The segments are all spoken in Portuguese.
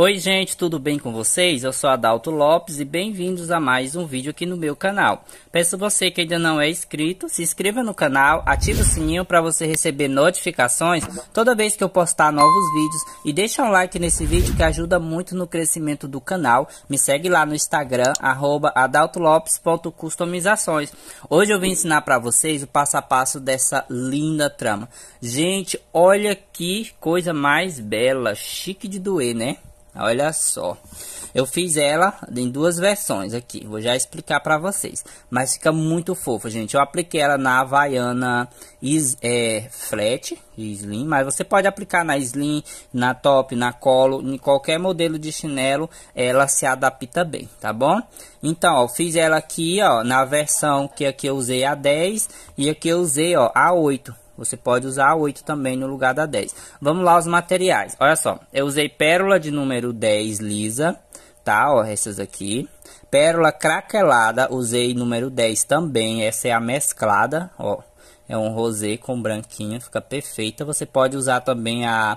Oi gente, tudo bem com vocês? Eu sou Adalto Lopes e bem-vindos a mais um vídeo aqui no meu canal. Peço você que ainda não é inscrito, se inscreva no canal, ative o sininho para você receber notificações toda vez que eu postar novos vídeos e deixa um like nesse vídeo que ajuda muito no crescimento do canal. Me segue lá no Instagram, arroba adaltolopes.customizações. Hoje eu vim ensinar para vocês o passo a passo dessa linda trama. Gente, olha que coisa mais bela, chique de doer, né? Olha só. Eu fiz ela em duas versões aqui. Vou já explicar para vocês. Mas fica muito fofo, gente. Eu apliquei ela na Havaiana is, é, Flat Slim. Mas você pode aplicar na Slim, na Top, na Colo. Em qualquer modelo de chinelo, ela se adapta bem, tá bom? Então, ó, fiz ela aqui, ó. Na versão que aqui eu usei a 10. E aqui eu usei, ó, a 8 você pode usar a 8 também no lugar da 10. Vamos lá os materiais. Olha só, eu usei pérola de número 10 lisa, tá? Ó, essas aqui. Pérola craquelada, usei número 10 também, essa é a mesclada, ó. É um rosê com branquinho, fica perfeita. Você pode usar também a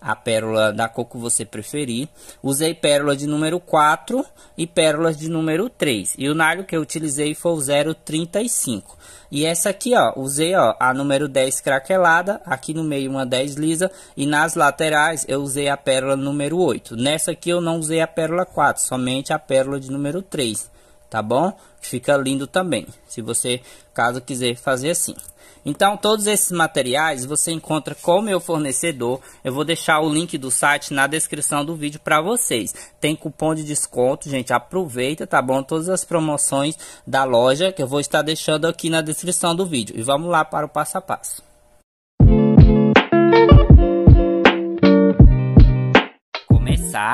a pérola da cor que você preferir. Usei pérola de número 4 e pérolas de número 3. E o nalho que eu utilizei foi o 0,35. E essa aqui, ó, usei ó, a número 10 craquelada, aqui no meio uma 10 lisa, e nas laterais eu usei a pérola número 8. Nessa aqui eu não usei a pérola 4, somente a pérola de número 3, tá bom? Fica lindo também, se você, caso quiser fazer assim. Então, todos esses materiais você encontra com meu fornecedor. Eu vou deixar o link do site na descrição do vídeo para vocês. Tem cupom de desconto, gente. Aproveita, tá bom? Todas as promoções da loja que eu vou estar deixando aqui na descrição do vídeo. E vamos lá para o passo a passo.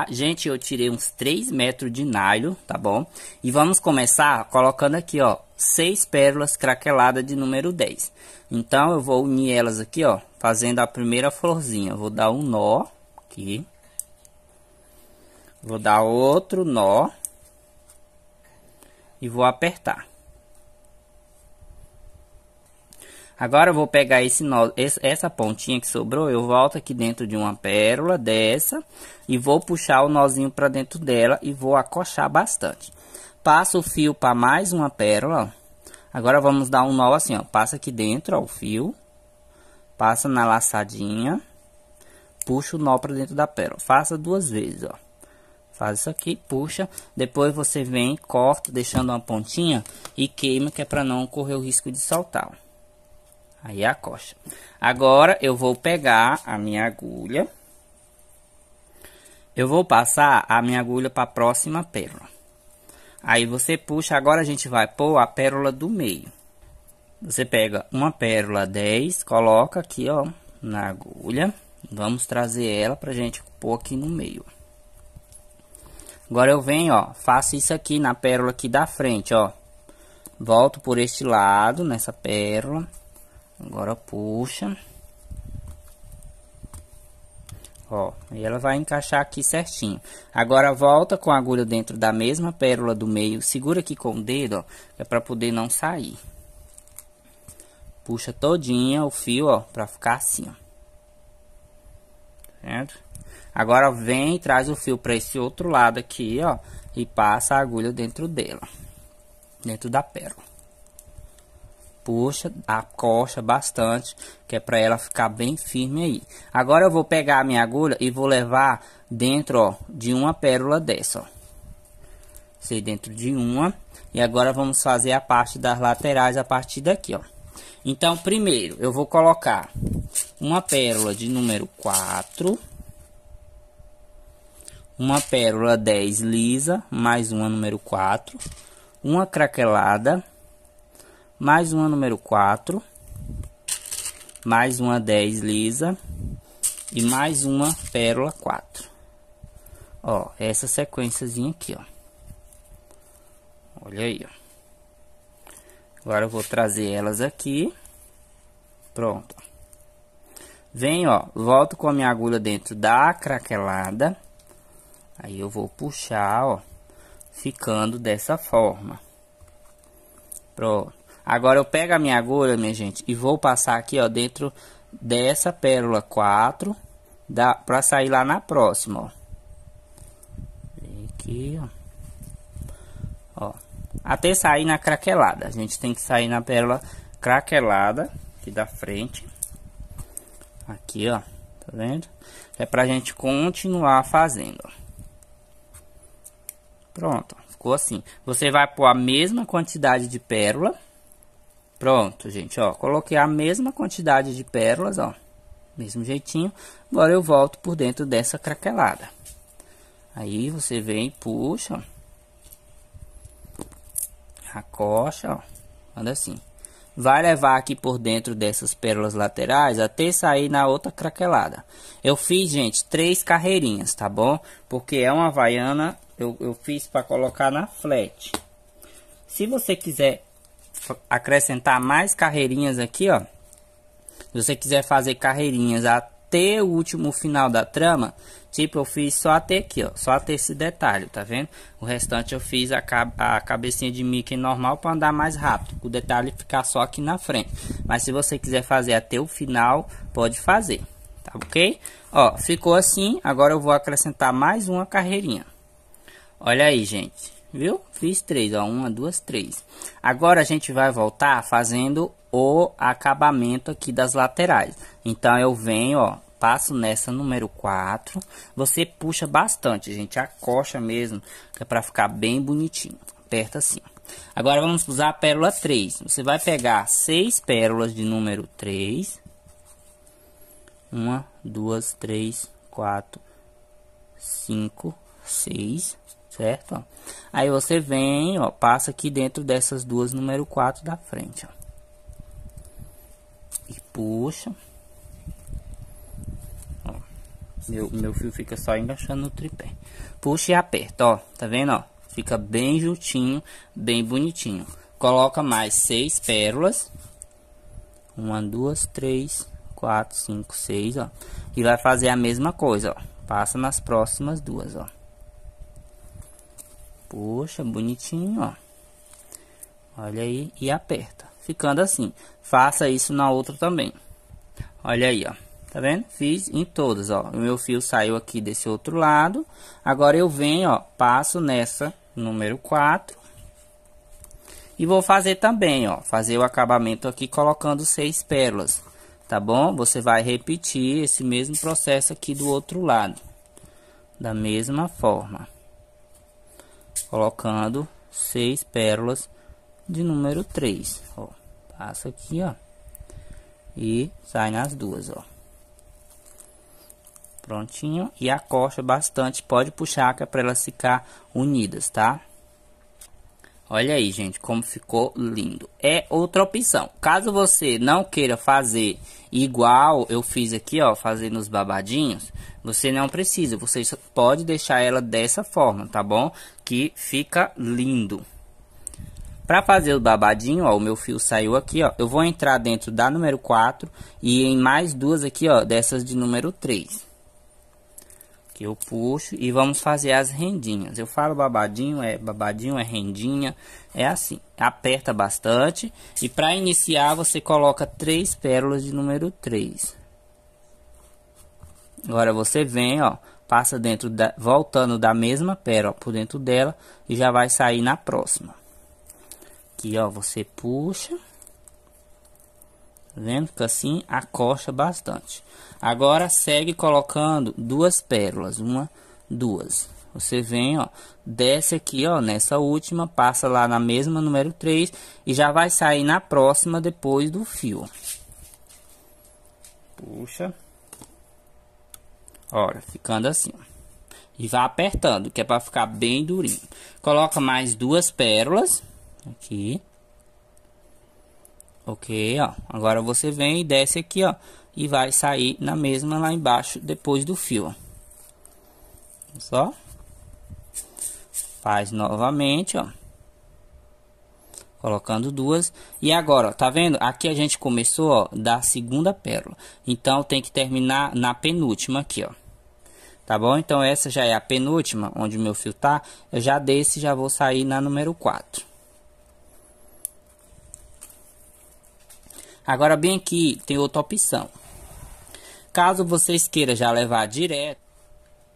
Gente, eu tirei uns 3 metros de nylon, tá bom? E vamos começar colocando aqui, ó, seis pérolas craqueladas de número 10. Então, eu vou unir elas aqui, ó, fazendo a primeira florzinha. Vou dar um nó aqui. Vou dar outro nó. E vou apertar. Agora eu vou pegar esse nó, essa pontinha que sobrou, eu volto aqui dentro de uma pérola dessa e vou puxar o nozinho para dentro dela e vou acochar bastante. Passo o fio para mais uma pérola. Agora vamos dar um nó assim, ó. Passa aqui dentro, ó, o fio. Passa na laçadinha. Puxa o nó para dentro da pérola. Faça duas vezes, ó. Faz isso aqui, puxa. Depois você vem, corta, deixando uma pontinha e queima, que é para não correr o risco de soltar, ó. Aí é a coxa. Agora, eu vou pegar a minha agulha. Eu vou passar a minha agulha para a próxima pérola. Aí você puxa, agora a gente vai pôr a pérola do meio. Você pega uma pérola 10, coloca aqui, ó, na agulha. Vamos trazer ela pra gente pôr aqui no meio. Agora eu venho, ó, faço isso aqui na pérola aqui da frente, ó. Volto por este lado, nessa pérola. Agora puxa. Ó, e ela vai encaixar aqui certinho. Agora volta com a agulha dentro da mesma pérola do meio. Segura aqui com o dedo, ó, é pra poder não sair. Puxa todinha o fio, ó, pra ficar assim, ó. Certo? Agora vem, traz o fio para esse outro lado aqui, ó, e passa a agulha dentro dela, dentro da pérola puxa a coxa bastante, que é para ela ficar bem firme aí. Agora eu vou pegar a minha agulha e vou levar dentro, ó, de uma pérola dessa, ó. Sei dentro de uma. E agora vamos fazer a parte das laterais a partir daqui, ó. Então, primeiro, eu vou colocar uma pérola de número 4, uma pérola 10 lisa, mais uma número 4, uma craquelada, mais uma número 4, mais uma 10 lisa e mais uma pérola 4. Ó, essa sequenciazinha aqui, ó. Olha aí, ó. Agora eu vou trazer elas aqui. Pronto. Venho, ó, volto com a minha agulha dentro da craquelada. Aí eu vou puxar, ó, ficando dessa forma. Pronto. Agora eu pego a minha agulha, minha gente, e vou passar aqui, ó, dentro dessa pérola 4, dá para sair lá na próxima, ó. Aqui, ó. ó. Até sair na craquelada. A gente tem que sair na pérola craquelada aqui da frente. Aqui, ó. Tá vendo? É pra gente continuar fazendo, ó. Pronto, ficou assim. Você vai pôr a mesma quantidade de pérola Pronto, gente, ó, coloquei a mesma quantidade de pérolas, ó, mesmo jeitinho. Agora eu volto por dentro dessa craquelada. Aí você vem, puxa, ó, a coxa, ó, anda assim. Vai levar aqui por dentro dessas pérolas laterais até sair na outra craquelada. Eu fiz, gente, três carreirinhas, tá bom? Porque é uma vaiana, eu, eu fiz para colocar na flat. Se você quiser acrescentar mais carreirinhas aqui, ó. Se você quiser fazer carreirinhas até o último final da trama, tipo eu fiz só até aqui, ó, só até esse detalhe, tá vendo? O restante eu fiz a, cab a cabecinha de Mickey normal para andar mais rápido, o detalhe é ficar só aqui na frente. Mas se você quiser fazer até o final, pode fazer, tá ok? Ó, ficou assim, agora eu vou acrescentar mais uma carreirinha. Olha aí, gente viu? Fiz três, ó, uma, duas, três. Agora a gente vai voltar fazendo o acabamento aqui das laterais. Então, eu venho, ó, passo nessa número 4. Você puxa bastante, gente, a coxa mesmo, que é pra ficar bem bonitinho. Aperta assim. Agora, vamos usar a pérola 3. Você vai pegar seis pérolas de número 3. Uma, duas, três, quatro, cinco, seis certo? Aí você vem, ó, passa aqui dentro dessas duas número 4 da frente, ó. E puxa. Ó, meu, meu fio fica só engaixando no tripé. Puxa e aperta, ó. Tá vendo, ó? Fica bem juntinho, bem bonitinho. Coloca mais seis pérolas. Uma, duas, três, quatro, cinco, seis, ó. E vai fazer a mesma coisa, ó. Passa nas próximas duas, ó. Puxa, bonitinho, ó. Olha aí e aperta. Ficando assim. Faça isso na outra também. Olha aí, ó. Tá vendo? Fiz em todas, ó. O meu fio saiu aqui desse outro lado. Agora eu venho, ó, passo nessa número 4. E vou fazer também, ó, fazer o acabamento aqui colocando seis pérolas, tá bom? Você vai repetir esse mesmo processo aqui do outro lado, da mesma forma colocando seis pérolas de número 3, ó. Passa aqui, ó. E sai nas duas, ó. Prontinho. E acosta bastante. Pode puxar que é para elas ficar unidas, tá? Olha aí, gente, como ficou lindo. É outra opção. Caso você não queira fazer igual eu fiz aqui, ó, fazendo os babadinhos, você não precisa. Você pode deixar ela dessa forma, tá bom? Que fica lindo. Para fazer o babadinho, ó, o meu fio saiu aqui, ó. Eu vou entrar dentro da número 4 e em mais duas aqui, ó, dessas de número 3 aqui eu puxo e vamos fazer as rendinhas. Eu falo babadinho, é babadinho, é rendinha, é assim. Aperta bastante e para iniciar você coloca três pérolas de número 3. Agora você vem, ó, passa dentro da voltando da mesma pérola por dentro dela e já vai sair na próxima. Aqui, ó, você puxa Tá vendo que assim acosta bastante. Agora segue colocando duas pérolas, uma, duas. Você vem, ó, desce aqui, ó, nessa última, passa lá na mesma número 3 e já vai sair na próxima depois do fio. Puxa. Olha, ficando assim, E vai apertando, que é para ficar bem durinho. Coloca mais duas pérolas aqui ok? Ó. Agora você vem e desce aqui, ó, e vai sair na mesma lá embaixo depois do fio. Ó. Só faz novamente, ó, colocando duas. E agora, ó, tá vendo? Aqui a gente começou, ó, da segunda pérola. Então tem que terminar na penúltima aqui, ó. Tá bom? Então essa já é a penúltima, onde o meu fio tá. Eu já desse e já vou sair na número 4. Agora, bem aqui, tem outra opção. Caso vocês queiram já levar direto,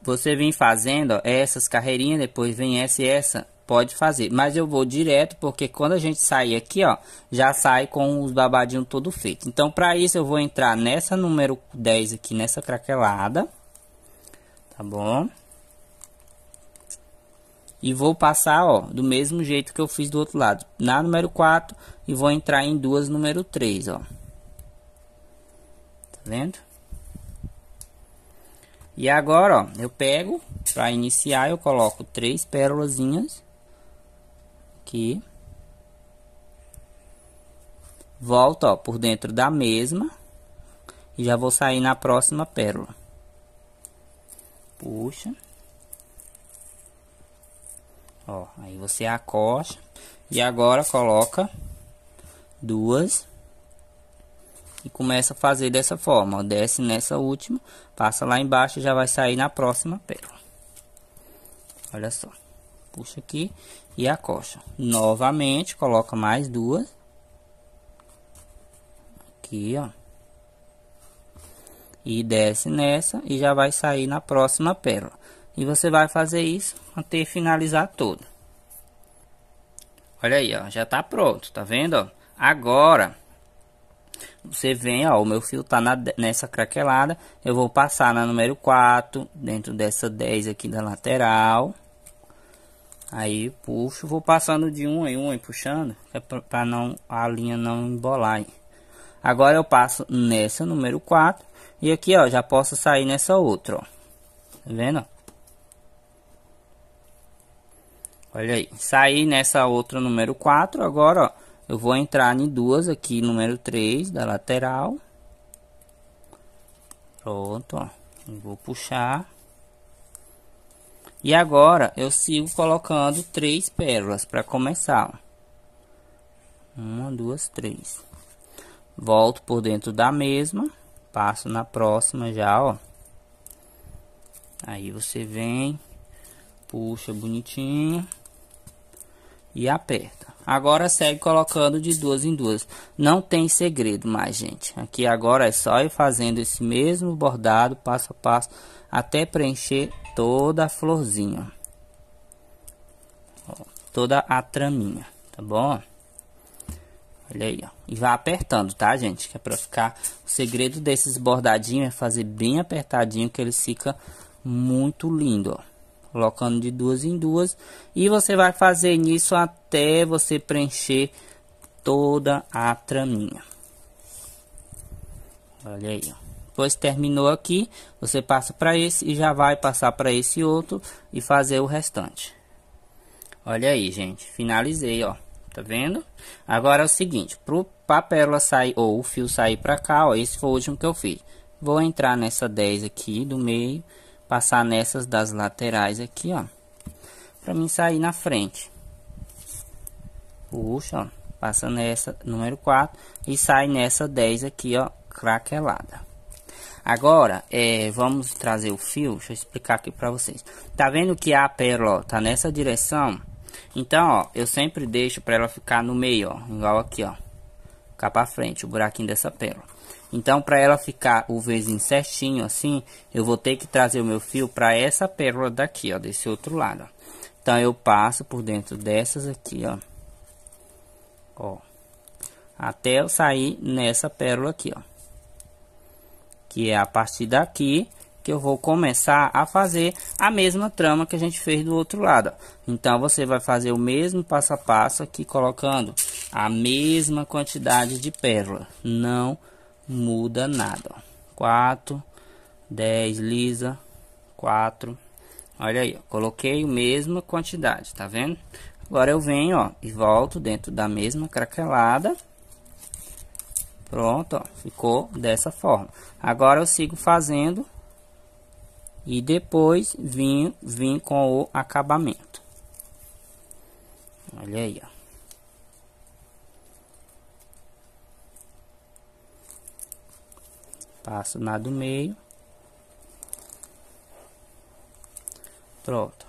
você vem fazendo ó, essas carreirinhas, depois vem essa e essa, pode fazer. Mas eu vou direto, porque quando a gente sair aqui, ó, já sai com os babadinhos todo feito. Então, para isso, eu vou entrar nessa número 10 aqui, nessa craquelada. Tá bom? e vou passar ó, do mesmo jeito que eu fiz do outro lado, na número 4 e vou entrar em duas número 3, ó. Tá vendo? E agora, ó, eu pego, para iniciar, eu coloco três pérolazinhas aqui. Volto, ó, por dentro da mesma e já vou sair na próxima pérola. Puxa. Ó, aí você acosta e agora coloca duas e começa a fazer dessa forma. Ó, desce nessa última, passa lá embaixo e já vai sair na próxima pérola. Olha só. Puxa aqui e acosta. Novamente, coloca mais duas. Aqui, ó. E desce nessa e já vai sair na próxima pérola. E você vai fazer isso até finalizar tudo. Olha aí, ó, já tá pronto, tá vendo? Ó? Agora, você vem, ó, o meu fio tá na, nessa craquelada, eu vou passar na número 4, dentro dessa 10 aqui da lateral. Aí, puxo, vou passando de um em um e puxando, é para não a linha não embolar. Agora eu passo nessa número 4 e aqui, ó, já posso sair nessa outra, ó. Tá vendo? Olha aí, saí nessa outra número 4, agora, ó, eu vou entrar em duas aqui, número 3 da lateral. Pronto, ó, vou puxar. E agora, eu sigo colocando três pérolas para começar. Uma, duas, três. Volto por dentro da mesma, passo na próxima já, ó. Aí você vem, puxa bonitinho e aperta. Agora segue colocando de duas em duas. Não tem segredo mais, gente. Aqui agora é só ir fazendo esse mesmo bordado passo a passo até preencher toda a florzinha. Ó, toda a traminha, tá bom? Olha aí, ó. E vai apertando, tá, gente? Que é pra ficar... O segredo desses bordadinhos é fazer bem apertadinho que ele fica muito lindo, ó colocando de duas em duas e você vai fazer nisso até você preencher toda a traminha olha aí ó. depois terminou aqui você passa para esse e já vai passar para esse outro e fazer o restante olha aí gente finalizei ó tá vendo agora é o seguinte pro papel sair ou o fio sair para cá ó esse foi o último que eu fiz vou entrar nessa 10 aqui do meio passar nessas das laterais aqui, ó. Pra mim sair na frente. Puxa, ó. Passa nessa número 4 e sai nessa 10 aqui, ó, craquelada. Agora, é, vamos trazer o fio, deixa eu explicar aqui pra vocês. Tá vendo que a pérola, ó, tá nessa direção? Então, ó, eu sempre deixo pra ela ficar no meio, ó, igual aqui, ó. Ficar pra frente, o buraquinho dessa pérola. Então, para ela ficar o vizinho certinho assim, eu vou ter que trazer o meu fio para essa pérola daqui, ó, desse outro lado. Ó. Então, eu passo por dentro dessas aqui, ó. Ó. Até eu sair nessa pérola aqui, ó. Que é a partir daqui que eu vou começar a fazer a mesma trama que a gente fez do outro lado. Ó. Então, você vai fazer o mesmo passo a passo aqui, colocando a mesma quantidade de pérola. Não muda nada. 4, 10, lisa, 4. Olha aí, ó, coloquei a mesma quantidade, tá vendo? Agora eu venho, ó, e volto dentro da mesma craquelada. Pronto, ó, ficou dessa forma. Agora eu sigo fazendo e depois vim, vim com o acabamento. Olha aí, ó. passo na do meio. Pronto.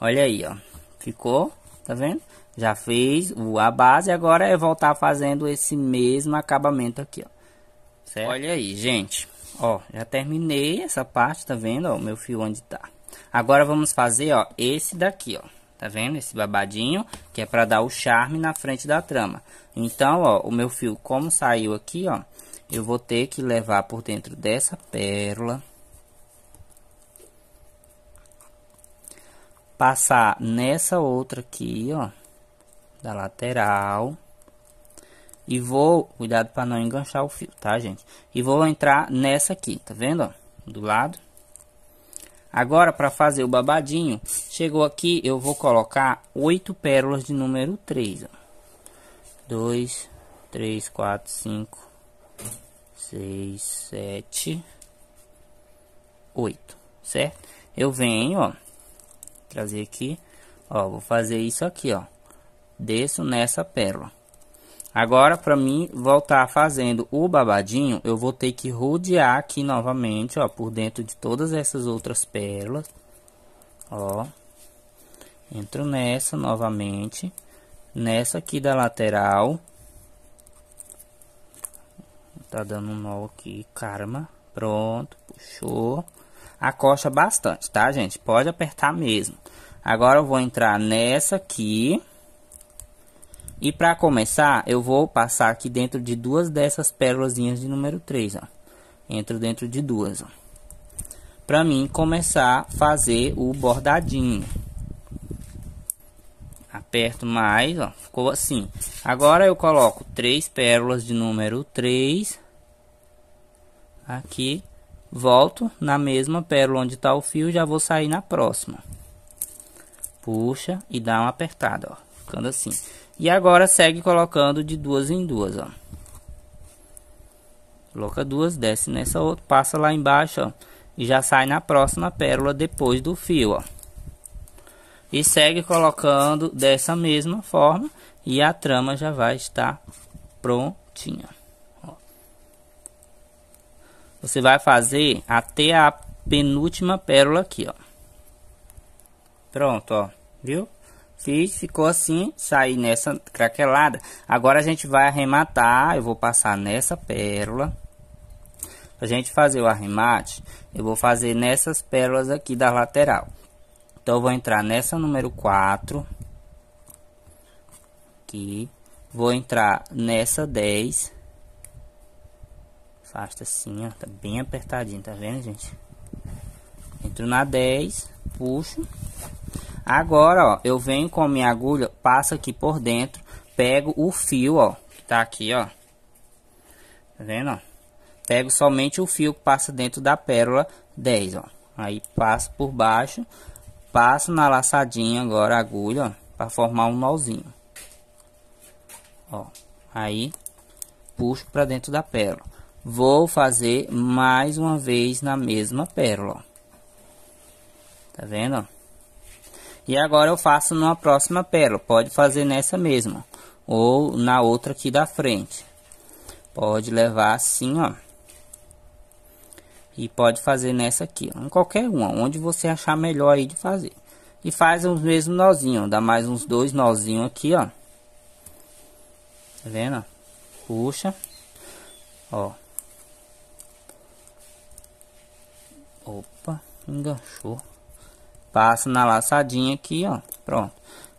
Olha aí, ó. Ficou, tá vendo? Já fez a base, agora é voltar fazendo esse mesmo acabamento aqui, ó. Certo? Olha aí, gente. Ó, já terminei essa parte, tá vendo? Ó, o meu fio onde tá. Agora vamos fazer, ó, esse daqui, ó. Tá vendo? Esse babadinho, que é pra dar o charme na frente da trama. Então, ó, o meu fio, como saiu aqui, ó, eu vou ter que levar por dentro dessa pérola. Passar nessa outra aqui, ó, da lateral. E vou, cuidado para não enganchar o fio, tá, gente? E vou entrar nessa aqui, tá vendo, ó, do lado. Agora, para fazer o babadinho, chegou aqui, eu vou colocar oito pérolas de número 3, Dois, 2, 3, 4, 5, 6, 7, 8, certo? Eu venho, ó, trazer aqui, ó, vou fazer isso aqui, ó. Desço nessa pérola. Agora, para mim voltar fazendo o babadinho, eu vou ter que rodear aqui novamente, ó, por dentro de todas essas outras pérolas. Ó, entro nessa novamente, nessa aqui da lateral, Tá dando um nó aqui, karma. Pronto, puxou. Acosta bastante, tá, gente? Pode apertar mesmo. Agora eu vou entrar nessa aqui. E para começar, eu vou passar aqui dentro de duas dessas pérolas de número 3, ó. Entro dentro de duas, ó. Pra mim começar a fazer o bordadinho aperto mais, ó, ficou assim. Agora eu coloco três pérolas de número 3 aqui, volto na mesma pérola onde está o fio, já vou sair na próxima. Puxa e dá uma apertada, ó, ficando assim. E agora segue colocando de duas em duas, ó. Coloca duas, desce nessa outra, passa lá embaixo, ó, e já sai na próxima pérola depois do fio, ó e segue colocando dessa mesma forma e a trama já vai estar prontinha. Ó. Você vai fazer até a penúltima pérola aqui, ó. Pronto, ó, viu? Fiz, ficou assim, saí nessa craquelada. Agora a gente vai arrematar, eu vou passar nessa pérola. Pra gente fazer o arremate, eu vou fazer nessas pérolas aqui da lateral. Então, eu vou entrar nessa número 4. Aqui. Vou entrar nessa 10. Afasta assim, ó. Tá bem apertadinho, tá vendo, gente? Entro na 10. Puxo. Agora, ó, eu venho com a minha agulha, passo aqui por dentro, pego o fio, ó, que tá aqui, ó. Tá vendo, ó? Pego somente o fio que passa dentro da pérola 10, ó. Aí passo por baixo, passo na laçadinha agora a agulha, para formar um nozinho. Ó, aí puxo para dentro da pérola. Vou fazer mais uma vez na mesma pérola. Tá vendo? E agora eu faço numa próxima pérola. Pode fazer nessa mesma ou na outra aqui da frente. Pode levar assim, ó. E pode fazer nessa aqui, em qualquer uma, onde você achar melhor aí de fazer. E faz os mesmos nozinho, dá mais uns dois nozinhos aqui, ó. Tá vendo? Puxa. Ó. Opa, enganchou. Passa na laçadinha aqui, ó. Pronto.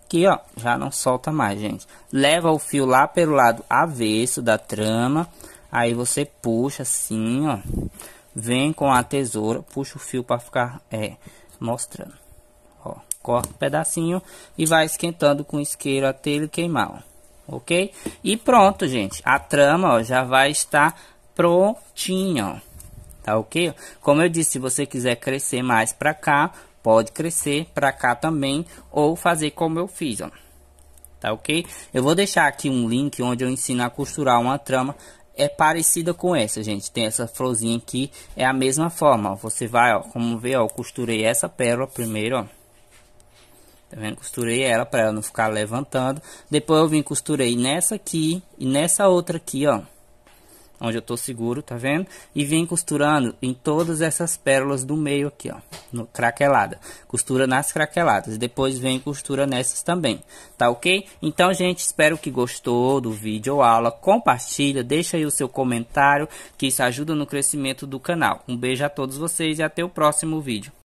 Aqui, ó, já não solta mais, gente. Leva o fio lá pelo lado avesso da trama. Aí você puxa assim, ó vem com a tesoura, puxa o fio para ficar é, mostrando. Ó, corta um pedacinho e vai esquentando com isqueiro até ele queimar, ó. ok? E pronto, gente, a trama ó, já vai estar prontinha, ó. tá ok? Como eu disse, se você quiser crescer mais para cá, pode crescer para cá também ou fazer como eu fiz, ó. Tá ok? Eu vou deixar aqui um link onde eu ensino a costurar uma trama é parecida com essa, gente. Tem essa florzinha aqui, é a mesma forma. Ó. Você vai, ó, como vê, ó, eu costurei essa pérola primeiro, ó. Tá vendo? Costurei ela para ela não ficar levantando. Depois eu vim costurei nessa aqui e nessa outra aqui, ó onde eu tô seguro, tá vendo? E vem costurando em todas essas pérolas do meio aqui, ó, no craquelada. Costura nas craqueladas e depois vem costura nessas também, tá ok? Então, gente, espero que gostou do vídeo ou aula. Compartilha, deixa aí o seu comentário, que isso ajuda no crescimento do canal. Um beijo a todos vocês e até o próximo vídeo.